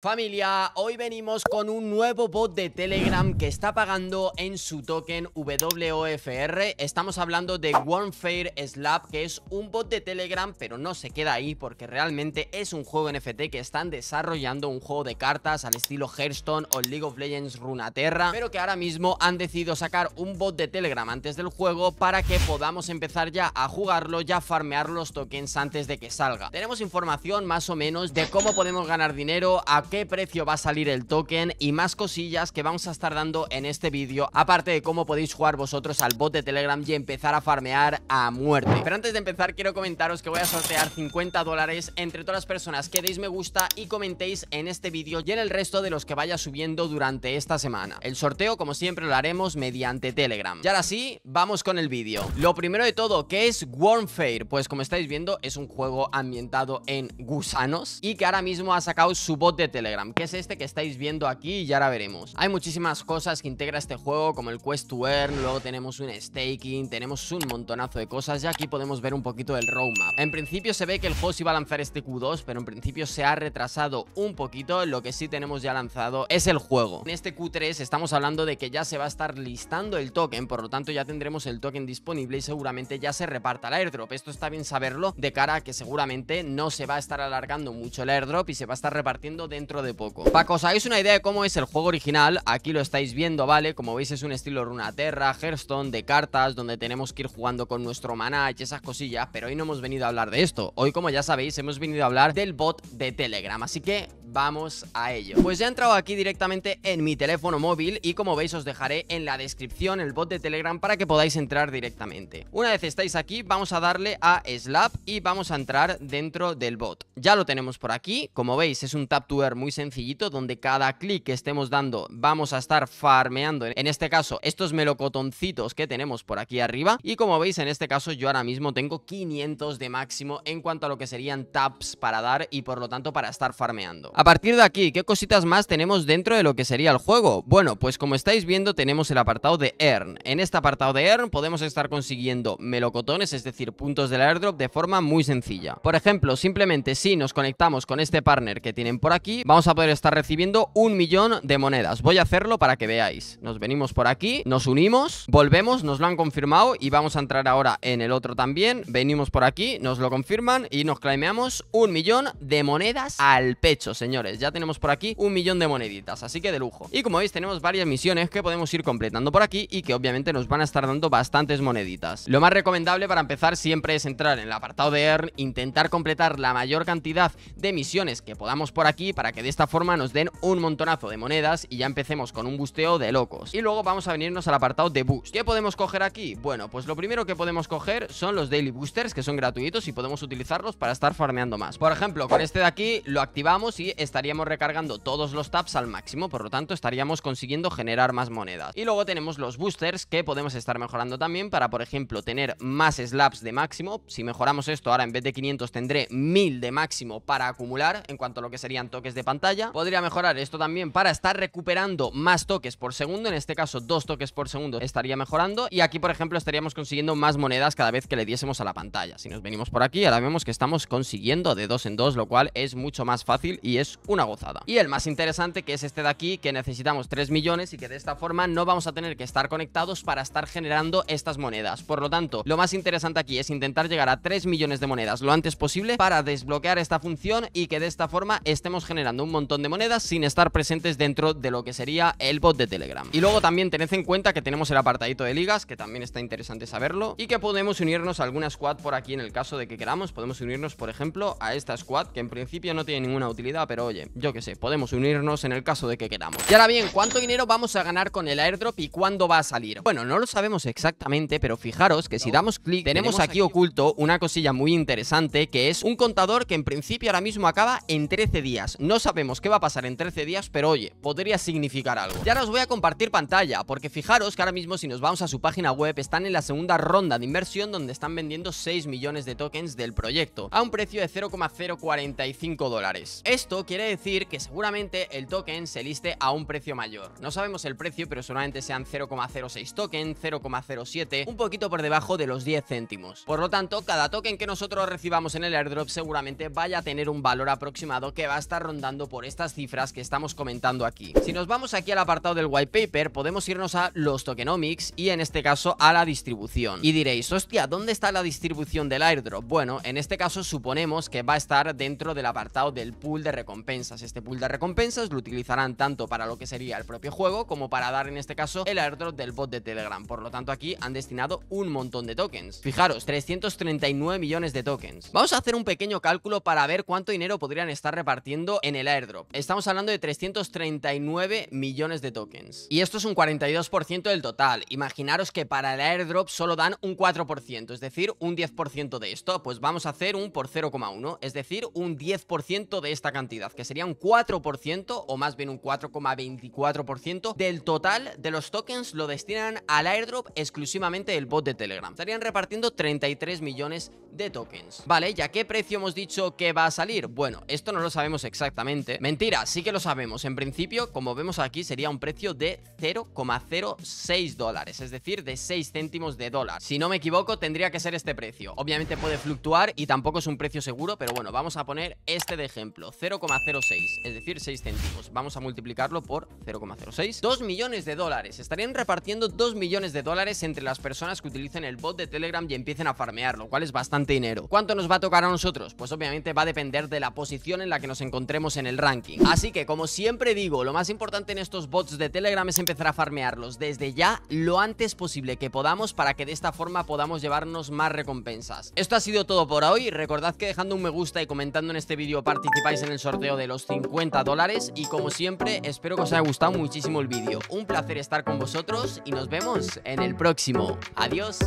Familia, hoy venimos con un nuevo bot de Telegram que está pagando en su token WOFR. Estamos hablando de Fair Slab, que es un bot de Telegram, pero no se queda ahí porque realmente es un juego NFT que están desarrollando un juego de cartas al estilo Hearthstone o League of Legends Runaterra, pero que ahora mismo han decidido sacar un bot de Telegram antes del juego para que podamos empezar ya a jugarlo, ya farmear los tokens antes de que salga. Tenemos información más o menos de cómo podemos ganar dinero, a qué precio va a salir el token y más cosillas que vamos a estar dando en este vídeo, aparte de cómo podéis jugar vosotros al bot de Telegram y empezar a farmear a muerte. Pero antes de empezar quiero comentaros que voy a sortear 50 dólares entre todas las personas que deis me gusta y comentéis en este vídeo y en el resto de los que vaya subiendo durante esta semana. El sorteo, como siempre, lo haremos mediante Telegram. Y ahora sí, vamos con el vídeo. Lo primero de todo, ¿qué es Warfare? Pues como estáis viendo, es un juego ambientado en gusanos y que ahora mismo ha sacado su bot de Telegram Telegram, que es este que estáis viendo aquí y ahora veremos. Hay muchísimas cosas que integra este juego, como el Quest to Earn, luego tenemos un staking, tenemos un montonazo de cosas y aquí podemos ver un poquito del roadmap. En principio se ve que el juego iba a lanzar este Q2, pero en principio se ha retrasado un poquito, lo que sí tenemos ya lanzado es el juego. En este Q3 estamos hablando de que ya se va a estar listando el token, por lo tanto ya tendremos el token disponible y seguramente ya se reparta el airdrop. Esto está bien saberlo de cara a que seguramente no se va a estar alargando mucho el airdrop y se va a estar repartiendo dentro de poco Para que os hagáis una idea de cómo es el juego original Aquí lo estáis viendo, ¿vale? Como veis es un estilo Runaterra, Hearthstone, de cartas Donde tenemos que ir jugando con nuestro mana y esas cosillas Pero hoy no hemos venido a hablar de esto Hoy, como ya sabéis, hemos venido a hablar del bot de Telegram Así que vamos a ello Pues ya he entrado aquí directamente en mi teléfono móvil y como veis os dejaré en la descripción el bot de Telegram para que podáis entrar directamente Una vez estáis aquí vamos a darle a Slap y vamos a entrar dentro del bot Ya lo tenemos por aquí, como veis es un tap to muy sencillito donde cada clic que estemos dando vamos a estar farmeando En este caso estos melocotoncitos que tenemos por aquí arriba y como veis en este caso yo ahora mismo tengo 500 de máximo en cuanto a lo que serían taps para dar y por lo tanto para estar farmeando a partir de aquí, ¿qué cositas más tenemos dentro de lo que sería el juego? Bueno, pues como estáis viendo tenemos el apartado de Earn. En este apartado de Earn podemos estar consiguiendo melocotones, es decir, puntos del airdrop de forma muy sencilla. Por ejemplo, simplemente si nos conectamos con este partner que tienen por aquí, vamos a poder estar recibiendo un millón de monedas. Voy a hacerlo para que veáis. Nos venimos por aquí, nos unimos, volvemos, nos lo han confirmado y vamos a entrar ahora en el otro también. Venimos por aquí, nos lo confirman y nos claimeamos un millón de monedas al pecho, señor señores Ya tenemos por aquí un millón de moneditas, así que de lujo Y como veis tenemos varias misiones que podemos ir completando por aquí Y que obviamente nos van a estar dando bastantes moneditas Lo más recomendable para empezar siempre es entrar en el apartado de Earn Intentar completar la mayor cantidad de misiones que podamos por aquí Para que de esta forma nos den un montonazo de monedas Y ya empecemos con un busteo de locos Y luego vamos a venirnos al apartado de Boost ¿Qué podemos coger aquí? Bueno, pues lo primero que podemos coger son los Daily Boosters Que son gratuitos y podemos utilizarlos para estar farmeando más Por ejemplo, con este de aquí lo activamos y estaríamos recargando todos los taps al máximo, por lo tanto estaríamos consiguiendo generar más monedas. Y luego tenemos los boosters que podemos estar mejorando también para, por ejemplo, tener más slaps de máximo. Si mejoramos esto, ahora en vez de 500 tendré 1000 de máximo para acumular en cuanto a lo que serían toques de pantalla. Podría mejorar esto también para estar recuperando más toques por segundo, en este caso dos toques por segundo estaría mejorando y aquí, por ejemplo, estaríamos consiguiendo más monedas cada vez que le diésemos a la pantalla. Si nos venimos por aquí, ahora vemos que estamos consiguiendo de dos en dos, lo cual es mucho más fácil y es una gozada. Y el más interesante que es este de aquí, que necesitamos 3 millones y que de esta forma no vamos a tener que estar conectados para estar generando estas monedas. Por lo tanto, lo más interesante aquí es intentar llegar a 3 millones de monedas lo antes posible para desbloquear esta función y que de esta forma estemos generando un montón de monedas sin estar presentes dentro de lo que sería el bot de Telegram. Y luego también tened en cuenta que tenemos el apartadito de ligas, que también está interesante saberlo, y que podemos unirnos a alguna squad por aquí en el caso de que queramos. Podemos unirnos, por ejemplo, a esta squad, que en principio no tiene ninguna utilidad, pero oye, yo qué sé, podemos unirnos en el caso de que queramos. Y ahora bien, ¿cuánto dinero vamos a ganar con el airdrop y cuándo va a salir? Bueno, no lo sabemos exactamente, pero fijaros que si damos clic, tenemos aquí oculto una cosilla muy interesante, que es un contador que en principio ahora mismo acaba en 13 días. No sabemos qué va a pasar en 13 días, pero oye, podría significar algo. Ya ahora os voy a compartir pantalla, porque fijaros que ahora mismo si nos vamos a su página web, están en la segunda ronda de inversión donde están vendiendo 6 millones de tokens del proyecto, a un precio de 0,045 dólares. Esto quiere decir que seguramente el token se liste a un precio mayor. No sabemos el precio, pero solamente sean 0,06 token, 0,07, un poquito por debajo de los 10 céntimos. Por lo tanto, cada token que nosotros recibamos en el airdrop seguramente vaya a tener un valor aproximado que va a estar rondando por estas cifras que estamos comentando aquí. Si nos vamos aquí al apartado del whitepaper, podemos irnos a los tokenomics y en este caso a la distribución. Y diréis, hostia, ¿dónde está la distribución del airdrop? Bueno, en este caso suponemos que va a estar dentro del apartado del pool de recompensa recompensas. Este pool de recompensas lo utilizarán tanto para lo que sería el propio juego como para dar en este caso el airdrop del bot de Telegram. Por lo tanto aquí han destinado un montón de tokens. Fijaros, 339 millones de tokens. Vamos a hacer un pequeño cálculo para ver cuánto dinero podrían estar repartiendo en el airdrop. Estamos hablando de 339 millones de tokens. Y esto es un 42% del total. Imaginaros que para el airdrop solo dan un 4%, es decir, un 10% de esto. Pues vamos a hacer un por 0,1, es decir, un 10% de esta cantidad que sería un 4% o más bien un 4,24% del total de los tokens lo destinan al airdrop exclusivamente del bot de Telegram. Estarían repartiendo 33 millones de tokens. Vale, ¿ya qué precio hemos dicho que va a salir? Bueno, esto no lo sabemos exactamente. Mentira, sí que lo sabemos. En principio, como vemos aquí, sería un precio de 0,06 dólares, es decir, de 6 céntimos de dólar. Si no me equivoco, tendría que ser este precio. Obviamente puede fluctuar y tampoco es un precio seguro, pero bueno, vamos a poner este de ejemplo, 0, 0,06, es decir, 6 céntimos. Vamos a multiplicarlo por 0,06. 2 millones de dólares. Estarían repartiendo 2 millones de dólares entre las personas que utilicen el bot de Telegram y empiecen a farmear, lo cual es bastante dinero. ¿Cuánto nos va a tocar a nosotros? Pues obviamente va a depender de la posición en la que nos encontremos en el ranking. Así que, como siempre digo, lo más importante en estos bots de Telegram es empezar a farmearlos desde ya lo antes posible que podamos para que de esta forma podamos llevarnos más recompensas. Esto ha sido todo por hoy. Recordad que dejando un me gusta y comentando en este vídeo participáis en el sorteo de los 50 dólares y como siempre espero que os haya gustado muchísimo el vídeo. Un placer estar con vosotros y nos vemos en el próximo. Adiós.